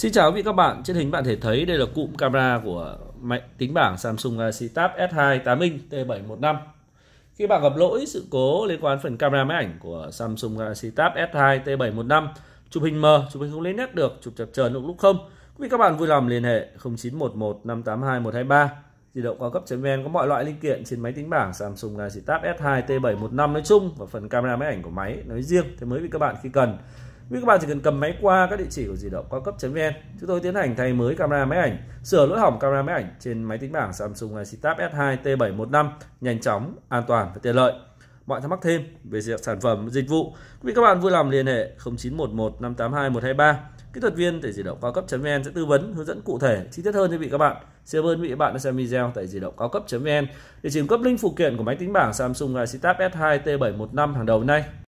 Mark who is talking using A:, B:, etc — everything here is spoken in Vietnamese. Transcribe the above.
A: Xin chào quý vị các bạn, trên hình bạn thể thấy đây là cụm camera của máy tính bảng Samsung Galaxy Tab S2 8 inch T715. Khi bạn gặp lỗi sự cố liên quan phần camera máy ảnh của Samsung Galaxy Tab S2 T715, chụp hình mờ, chụp hình không lấy nét được, chụp chập chờn lúc lúc không, quý vị các bạn vui lòng liên hệ 0911 582 123. Di động cao cấp.vn có mọi loại linh kiện trên máy tính bảng Samsung Galaxy Tab S2 T715 nói chung và phần camera máy ảnh của máy nói riêng thế mới vì các bạn khi cần. Quý các bạn chỉ cần cầm máy qua các địa chỉ của di động cao cấp.vn. Chúng tôi tiến hành thay mới camera máy ảnh, sửa lỗi hỏng camera máy ảnh trên máy tính bảng Samsung Galaxy Tab S2 T715 nhanh chóng, an toàn và tiện lợi. Mọi thắc mắc thêm về sản phẩm, dịch vụ, quý các bạn vui lòng liên hệ 0911 582 123. Kỹ thuật viên tại di động cao cấp.vn sẽ tư vấn, hướng dẫn cụ thể, chi tiết hơn cho vị các bạn. Xin ơn vị các bạn đã xem video tại di động cao cấp.vn. Để chỉ cung cấp link phụ kiện của máy tính bảng Samsung Galaxy Tab S2 T715 hàng đầu nay